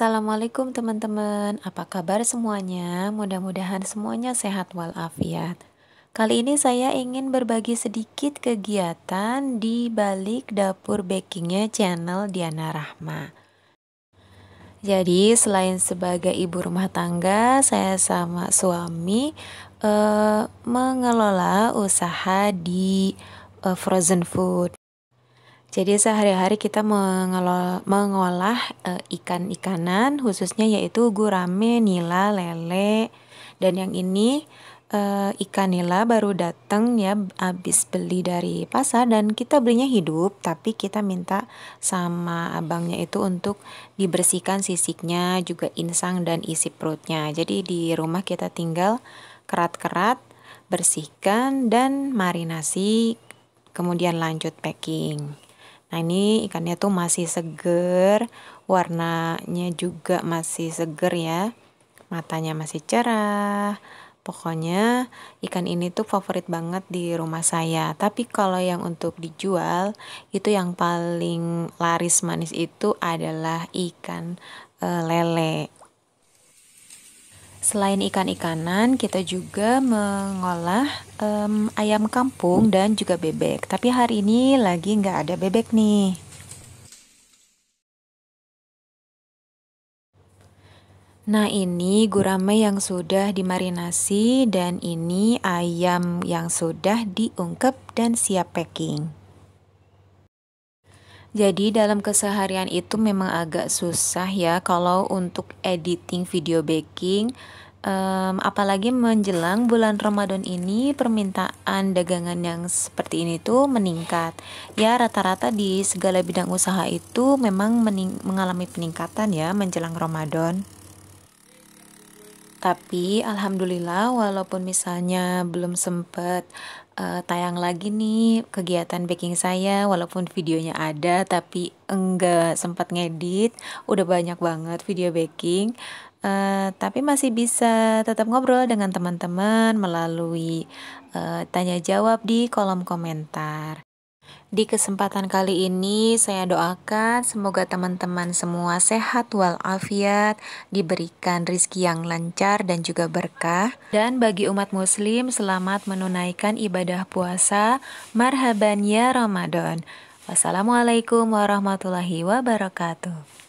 Assalamualaikum teman-teman, apa kabar semuanya? Mudah-mudahan semuanya sehat walafiat. Kali ini saya ingin berbagi sedikit kegiatan di balik dapur bakingnya channel Diana Rahma. Jadi selain sebagai ibu rumah tangga, saya sama suami eh, mengelola usaha di eh, frozen food. Jadi sehari-hari kita mengelola, mengolah eh, ikan-ikanan khususnya yaitu gurame, nila, lele. Dan yang ini e, ikan nila baru datang ya habis beli dari pasar dan kita belinya hidup tapi kita minta sama abangnya itu untuk dibersihkan sisiknya juga insang dan isi perutnya. Jadi di rumah kita tinggal kerat-kerat, bersihkan dan marinasi kemudian lanjut packing. Nah ini ikannya tuh masih seger, warnanya juga masih seger ya, matanya masih cerah. Pokoknya ikan ini tuh favorit banget di rumah saya. Tapi kalau yang untuk dijual itu yang paling laris manis itu adalah ikan e, lele. Selain ikan-ikanan, kita juga mengolah um, ayam kampung dan juga bebek. Tapi hari ini lagi nggak ada bebek nih. Nah ini gurame yang sudah dimarinasi dan ini ayam yang sudah diungkep dan siap packing. Jadi dalam keseharian itu memang agak susah ya kalau untuk editing video baking um, apalagi menjelang bulan Ramadan ini permintaan dagangan yang seperti ini tuh meningkat. Ya rata-rata di segala bidang usaha itu memang mengalami peningkatan ya menjelang Ramadan. Tapi alhamdulillah walaupun misalnya belum sempat uh, eh, tayang lagi nih kegiatan baking saya walaupun videonya ada tapi enggak sempat ngedit, udah banyak banget video baking. Uh, eh, tapi masih bisa tetap ngobrol dengan teman-teman melalui uh, tanya jawab di kolom komentar. Di kesempatan kali ini saya doakan semoga teman-teman semua sehat walafiat, diberikan rizki yang lancar dan juga berkah. Dan bagi umat muslim selamat menunaikan ibadah puasa marhaban ya Ramadan. Wassalamualaikum warahmatullahi wabarakatuh.